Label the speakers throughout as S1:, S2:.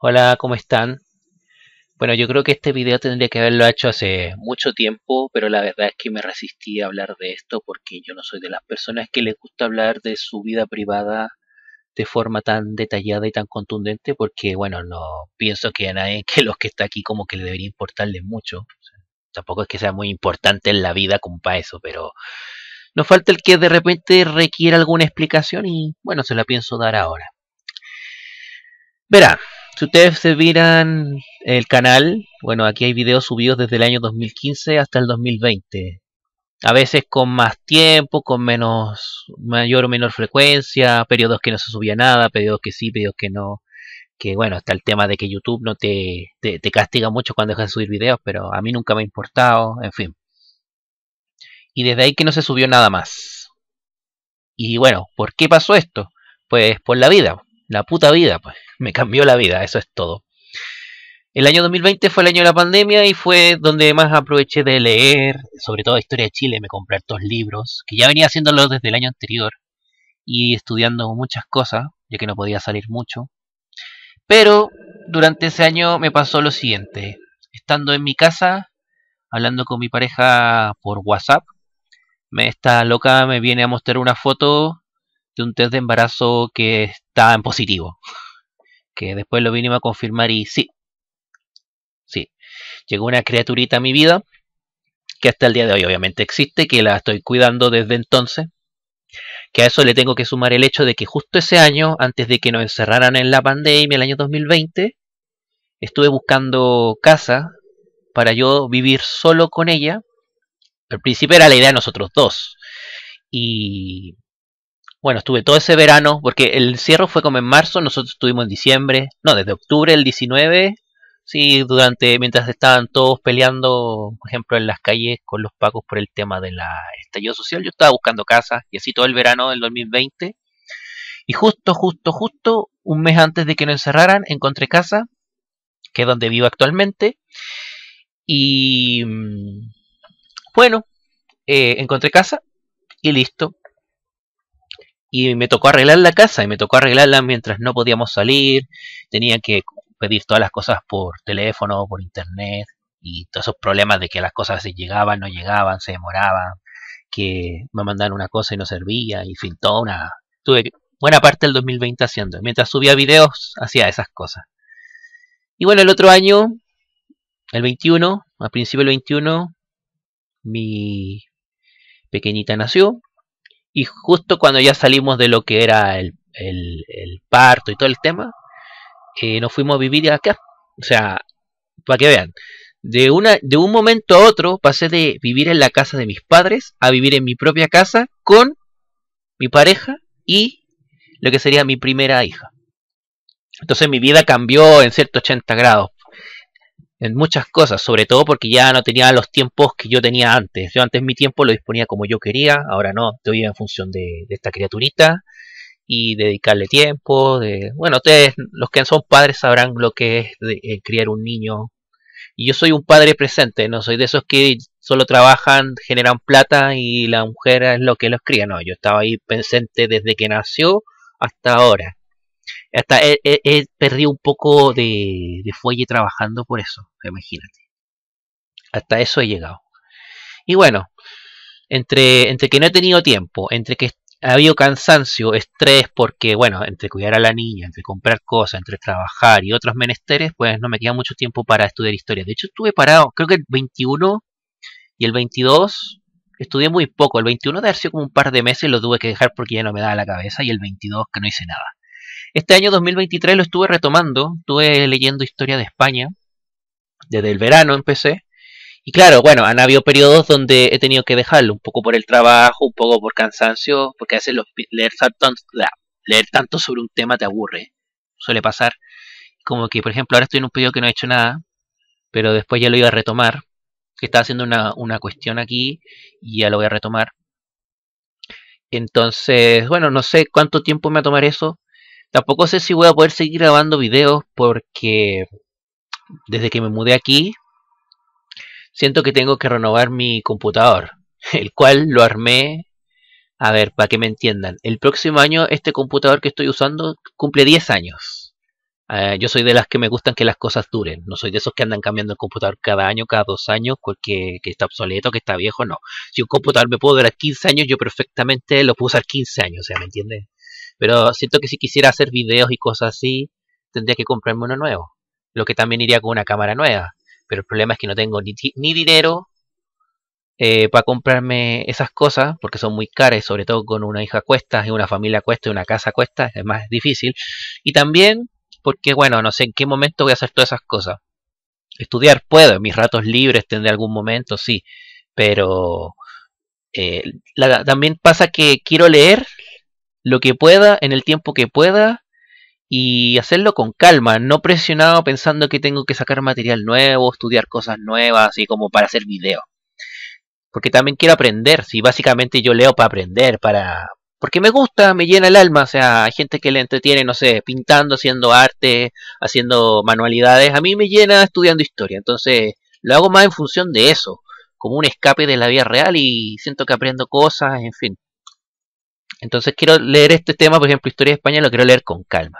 S1: Hola, ¿cómo están? Bueno, yo creo que este video tendría que haberlo hecho hace mucho tiempo, pero la verdad es que me resistí a hablar de esto porque yo no soy de las personas que les gusta hablar de su vida privada de forma tan detallada y tan contundente porque, bueno, no pienso que a nadie que los que está aquí como que le debería importarle mucho. tampoco es que sea muy importante en la vida como eso, pero no falta el que de repente requiera alguna explicación y, bueno, se la pienso dar ahora. Verá, si ustedes se miran el canal, bueno, aquí hay videos subidos desde el año 2015 hasta el 2020. A veces con más tiempo, con menos, mayor o menor frecuencia, periodos que no se subía nada, periodos que sí, periodos que no. Que bueno, está el tema de que YouTube no te, te, te castiga mucho cuando dejas de subir videos, pero a mí nunca me ha importado, en fin. Y desde ahí que no se subió nada más. Y bueno, ¿por qué pasó esto? Pues por la vida la puta vida, pues. Me cambió la vida, eso es todo. El año 2020 fue el año de la pandemia y fue donde más aproveché de leer, sobre todo historia de Chile, me compré estos libros, que ya venía haciéndolo desde el año anterior y estudiando muchas cosas, ya que no podía salir mucho. Pero durante ese año me pasó lo siguiente, estando en mi casa, hablando con mi pareja por WhatsApp, me, esta loca me viene a mostrar una foto un test de embarazo que está en positivo. Que después lo vinimos a confirmar y sí. Sí. Llegó una criaturita a mi vida. Que hasta el día de hoy obviamente existe. Que la estoy cuidando desde entonces. Que a eso le tengo que sumar el hecho de que justo ese año, antes de que nos encerraran en la pandemia, el año 2020, estuve buscando casa para yo vivir solo con ella. Al principio era la idea de nosotros dos. Y bueno, estuve todo ese verano, porque el cierre fue como en marzo, nosotros estuvimos en diciembre, no, desde octubre el 19, sí, durante, mientras estaban todos peleando, por ejemplo, en las calles con los pacos por el tema de la estallido social, yo estaba buscando casa, y así todo el verano del 2020, y justo, justo, justo, un mes antes de que nos encerraran, encontré casa, que es donde vivo actualmente, y mm, bueno, eh, encontré casa, y listo, y me tocó arreglar la casa y me tocó arreglarla mientras no podíamos salir, tenía que pedir todas las cosas por teléfono, por internet y todos esos problemas de que las cosas se llegaban, no llegaban, se demoraban, que me mandaban una cosa y no servía y fin, toda una... Tuve buena parte del 2020 haciendo, mientras subía videos hacía esas cosas. Y bueno, el otro año, el 21, al principio del 21, mi pequeñita nació y justo cuando ya salimos de lo que era el, el, parto y todo el tema, eh, nos fuimos a vivir acá. O sea, para que vean, de, una, de un momento a otro pasé de vivir en la casa de mis padres a vivir en mi propia casa con mi pareja y lo que sería mi primera hija. Entonces mi vida cambió en cierto 80 grados en muchas cosas, sobre todo porque ya no tenía los tiempos que yo tenía antes. Yo antes mi tiempo lo disponía como yo quería, ahora no, estoy en función de, esta criaturita y dedicarle tiempo. De, bueno, ustedes, los que son padres, sabrán lo que es de, eh, criar un niño. Y yo soy un padre presente, no soy de esos que solo trabajan, generan plata y la mujer es lo que los cría. No, yo estaba ahí presente desde que nació hasta ahora hasta he, perdido un poco de, fuelle trabajando por eso, imagínate. Hasta eso he llegado. Y bueno, entre, entre que no he tenido tiempo, entre que ha habido cansancio, estrés, porque bueno, entre cuidar a la niña, entre comprar cosas, entre trabajar y otros menesteres, pues no me queda mucho tiempo para estudiar historia. De hecho, estuve parado, creo que el 21 y el 22 estudié muy poco. El 21 de hace como un par de meses lo tuve que dejar porque ya no me daba la cabeza y el 22 que no hice nada. Este año 2023 lo estuve retomando, estuve leyendo historia de España, desde el verano empecé. Y claro, bueno, han habido periodos donde he tenido que dejarlo, un poco por el trabajo, un poco por cansancio, porque a veces los, leer, tanto, leer tanto sobre un tema te aburre, suele pasar. Como que, por ejemplo, ahora estoy en un periodo que no he hecho nada, pero después ya lo iba a retomar, que estaba haciendo una, una cuestión aquí y ya lo voy a retomar. Entonces, bueno, no sé cuánto tiempo me va a tomar eso. Tampoco sé si voy a poder seguir grabando videos porque desde que me mudé aquí siento que tengo que renovar mi computador, el cual lo armé, a ver, para que me entiendan. El próximo año este computador que estoy usando cumple 10 años. Eh, yo soy de las que me gustan que las cosas duren, no soy de esos que andan cambiando el computador cada año, cada dos años, porque que está obsoleto, que está viejo, no. Si un computador me puede durar 15 años, yo perfectamente lo puedo usar 15 años, o sea, ¿me entiendes? Pero siento que si quisiera hacer videos y cosas así, tendría que comprarme uno nuevo. Lo que también iría con una cámara nueva. Pero el problema es que no tengo ni, dinero eh, para comprarme esas cosas, porque son muy caras, sobre todo con una hija cuesta, y una familia cuesta, y una casa cuesta, es más difícil. Y también porque, bueno, no sé en qué momento voy a hacer todas esas cosas. Estudiar puedo, en mis ratos libres tendré algún momento, sí, pero eh, también pasa que quiero leer, lo que pueda en el tiempo que pueda y hacerlo con calma, no presionado pensando que tengo que sacar material nuevo, estudiar cosas nuevas, así como para hacer video. Porque también quiero aprender, si básicamente yo leo para aprender, para porque me gusta, me llena el alma, o sea, hay gente que le entretiene, no sé, pintando, haciendo arte, haciendo manualidades, a mí me llena estudiando historia, entonces lo hago más en función de eso, como un escape de la vida real y siento que aprendo cosas, en fin. Entonces quiero leer este tema, por ejemplo, Historia de España, lo quiero leer con calma.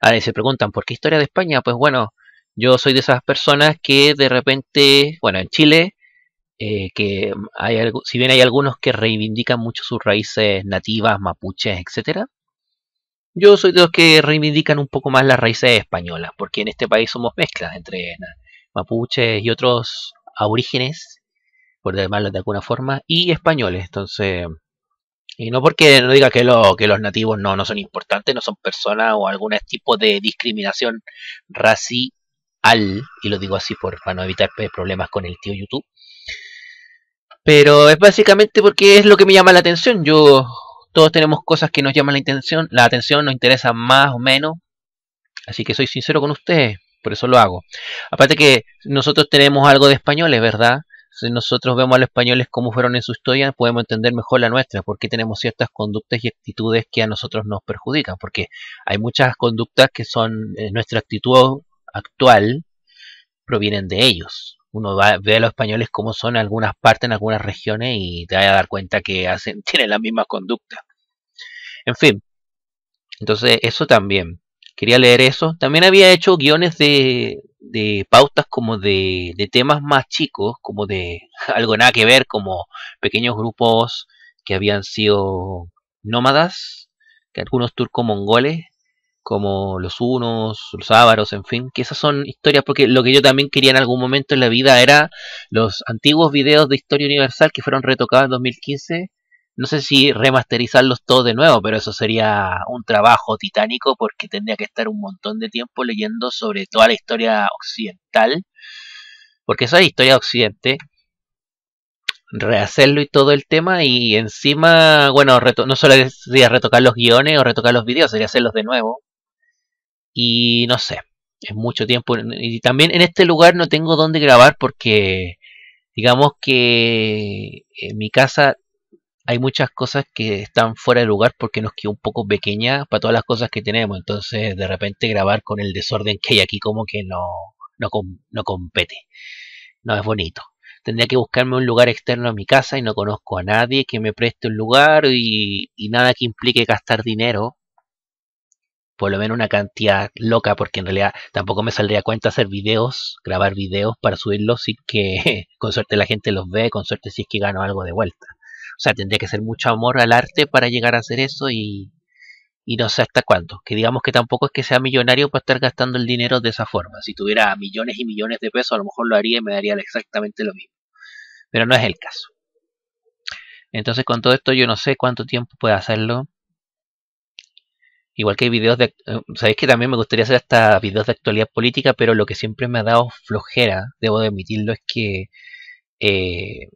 S1: Ahora, se preguntan, ¿por qué Historia de España? Pues bueno, yo soy de esas personas que de repente, bueno, en Chile, eh, que hay algo, si bien hay algunos que reivindican mucho sus raíces nativas, mapuches, etcétera, yo soy de los que reivindican un poco más las raíces españolas, porque en este país somos mezclas entre mapuches y otros aborígenes, por llamarlos de alguna forma, y españoles. Entonces, y no porque no diga que, que los nativos no, no son importantes, no son personas o algún tipo de discriminación racial, y lo digo así por, para no evitar eh, problemas con el tío YouTube. Pero es básicamente porque es lo que me llama la atención. Yo todos tenemos cosas que nos llaman la atención, la atención nos interesa más o menos. Así que soy sincero con ustedes, por eso lo hago. Aparte que nosotros tenemos algo de españoles, ¿verdad? si nosotros vemos a los españoles cómo fueron en su historia, podemos entender mejor la nuestra, porque tenemos ciertas conductas y actitudes que a nosotros nos perjudican, porque hay muchas conductas que son eh, nuestra actitud actual provienen de ellos. Uno ve a los españoles cómo son en algunas partes, en algunas regiones, y te vas a dar cuenta que hacen, tienen la misma conducta. En fin, entonces eso también. Quería leer eso. También había hecho guiones de, de pautas como de, temas más chicos, como de algo nada que ver, como pequeños grupos que habían sido nómadas, que algunos turco-mongoles, como los unos, los ávaros, en fin, que esas son historias, porque lo que yo también quería en algún momento en la vida era los antiguos videos de historia universal que fueron retocados en 2015 no sé si remasterizarlos todos de nuevo, pero eso sería un trabajo titánico porque tendría que estar un montón de tiempo leyendo sobre toda la historia occidental. Porque esa es historia occidente. Rehacerlo y todo el tema y encima, bueno, no solo sería retocar los guiones o retocar los videos, sería hacerlos de nuevo. Y no sé, es mucho tiempo. Y también en este lugar no tengo dónde grabar porque digamos que en mi casa hay muchas cosas que están fuera de lugar porque nos quedó un poco pequeña para todas las cosas que tenemos. Entonces, de repente grabar con el desorden que hay aquí como que no, no, compete. No es bonito. Tendría que buscarme un lugar externo a mi casa y no conozco a nadie que me preste un lugar y, nada que implique gastar dinero. Por lo menos una cantidad loca, porque en realidad tampoco me saldría cuenta hacer videos, grabar videos para subirlos sin que con suerte la gente los ve, con suerte si es que gano algo de vuelta. O sea, tendría que ser mucho amor al arte para llegar a hacer eso y, y no sé hasta cuándo. Que digamos que tampoco es que sea millonario para estar gastando el dinero de esa forma. Si tuviera millones y millones de pesos, a lo mejor lo haría y me daría exactamente lo mismo. Pero no es el caso. Entonces con todo esto yo no sé cuánto tiempo pueda hacerlo. Igual que hay videos de... Eh, sabéis que también me gustaría hacer hasta videos de actualidad política, pero lo que siempre me ha dado flojera, debo de admitirlo, es que eh,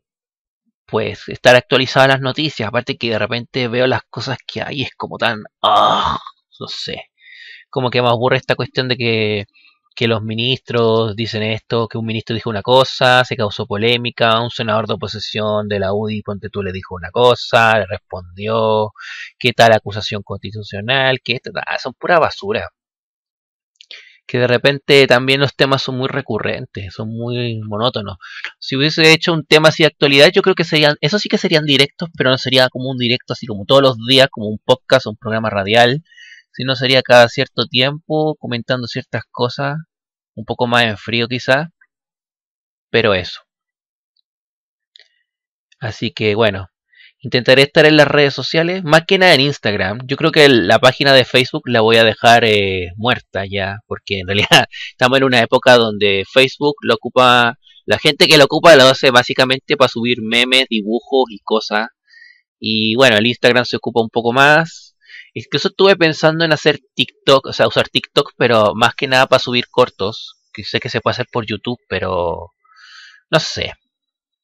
S1: pues estar actualizadas las noticias. Aparte que de repente veo las cosas que hay, es como tan... ah no sé. Como que me aburre esta cuestión de que, que los ministros dicen esto, que un ministro dijo una cosa, se causó polémica, un senador de oposición de la UDI, ponte tú, le dijo una cosa, le respondió, qué tal acusación constitucional, que esta, son pura basura que de repente también los temas son muy recurrentes, son muy monótonos. Si hubiese hecho un tema así de actualidad, yo creo que serían, eso sí que serían directos, pero no sería como un directo así como todos los días, como un podcast, o un programa radial, sino sería cada cierto tiempo comentando ciertas cosas, un poco más en frío quizá, pero eso. Así que bueno, Intentaré estar en las redes sociales, más que nada en Instagram. Yo creo que la página de Facebook la voy a dejar eh, muerta ya, porque en realidad estamos en una época donde Facebook lo ocupa, la gente que lo ocupa lo hace básicamente para subir memes, dibujos y cosas. Y bueno, el Instagram se ocupa un poco más. Incluso estuve pensando en hacer TikTok, o sea, usar TikTok, pero más que nada para subir cortos, que sé que se puede hacer por YouTube, pero no sé,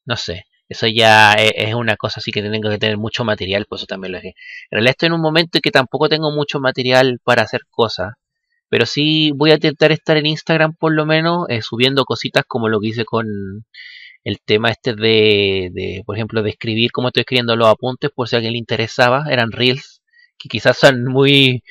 S1: no sé. Eso ya e, es una cosa así que tengo que tener mucho material, por pues eso también lo dejé. En realidad estoy en un momento en que tampoco tengo mucho material para hacer cosas. Pero sí voy a intentar estar en Instagram por lo menos, eh, subiendo cositas como lo que hice con el tema este de, por ejemplo, de escribir, cómo estoy escribiendo los apuntes, por si a alguien le interesaba, eran reels, que quizás son muy,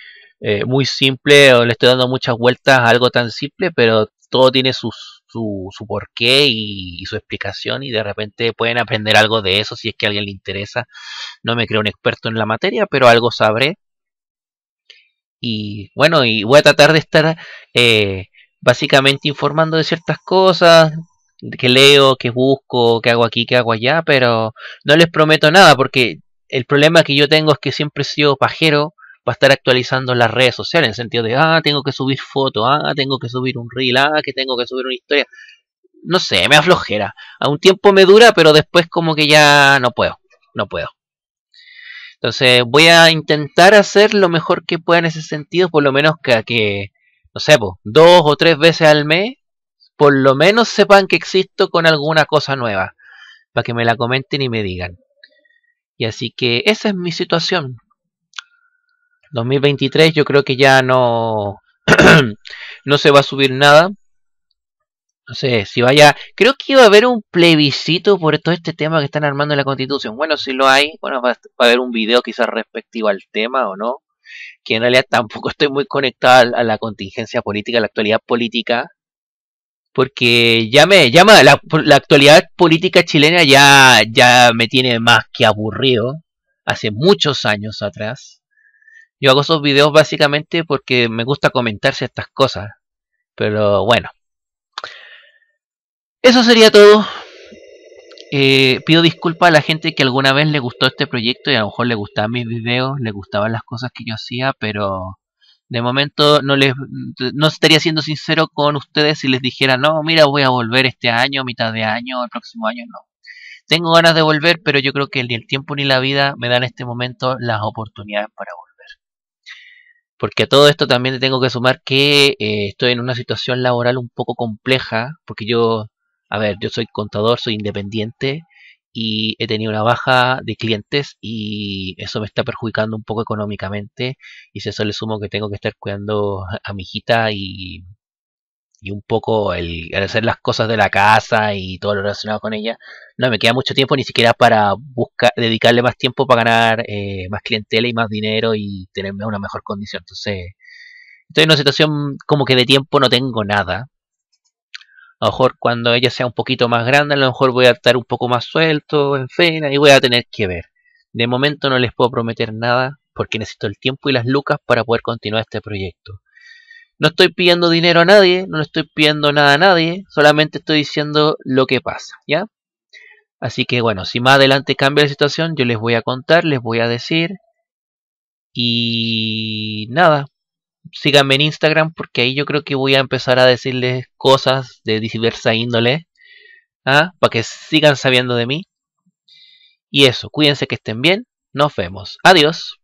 S1: eh, muy simples o le estoy dando muchas vueltas a algo tan simple, pero todo tiene sus, su, su porqué y, su explicación y de repente pueden aprender algo de eso si es que a alguien le interesa. No me creo un experto en la materia, pero algo sabré. Y bueno, y voy a tratar de estar eh, básicamente informando de ciertas cosas que leo, que busco, que hago aquí, que hago allá, pero no les prometo nada porque el problema que yo tengo es que siempre he sido pajero para estar actualizando las redes sociales, en el sentido de, ah, tengo que subir foto, ah, tengo que subir un reel, ah, que tengo que subir una historia. No sé, me aflojera. A un tiempo me dura, pero después como que ya no puedo, no puedo. Entonces voy a intentar hacer lo mejor que pueda en ese sentido, por lo menos que, que no sé, dos o tres veces al mes, por lo menos sepan que existo con alguna cosa nueva, para que me la comenten y me digan. Y así que esa es mi situación. 2023 yo creo que ya no, no se va a subir nada. No sé, si vaya, creo que iba a haber un plebiscito por todo este tema que están armando en la constitución. Bueno, si lo hay, bueno, va a haber un video quizás respectivo al tema o no. Que en realidad tampoco estoy muy conectado a la contingencia política, a la actualidad política. Porque ya me llama, la, la actualidad política chilena ya, ya me tiene más que aburrido. Hace muchos años atrás. Yo hago esos videos básicamente porque me gusta comentarse estas cosas. Pero bueno. Eso sería todo. Eh, pido disculpas a la gente que alguna vez le gustó este proyecto y a lo mejor le gustaban mis videos, le gustaban las cosas que yo hacía, pero de momento no les no estaría siendo sincero con ustedes si les dijera, "No, mira, voy a volver este año, mitad de año, el próximo año no." Tengo ganas de volver, pero yo creo que ni el tiempo ni la vida me dan en este momento las oportunidades para volver. Porque a todo esto también tengo que sumar que eh, estoy en una situación laboral un poco compleja, porque yo, a ver, yo soy contador, soy independiente y he tenido una baja de clientes y eso me está perjudicando un poco económicamente y si eso le sumo que tengo que estar cuidando a mi hijita y, y un poco el hacer las cosas de la casa y todo lo relacionado con ella, no me queda mucho tiempo ni siquiera para buscar, dedicarle más tiempo para ganar eh, más clientela y más dinero y tenerme una mejor condición. Entonces, estoy en una situación como que de tiempo no tengo nada. A lo mejor cuando ella sea un poquito más grande, a lo mejor voy a estar un poco más suelto, en fin, y voy a tener que ver. De momento no les puedo prometer nada porque necesito el tiempo y las lucas para poder continuar este proyecto. No estoy pidiendo dinero a nadie, no le estoy pidiendo nada a nadie, solamente estoy diciendo lo que pasa, ¿ya? Así que bueno, si más adelante cambia la situación, yo les voy a contar, les voy a decir. Y nada, síganme en Instagram porque ahí yo creo que voy a empezar a decirles cosas de diversa índole. ¿ah? Para que sigan sabiendo de mí. Y eso, cuídense que estén bien. Nos vemos. Adiós.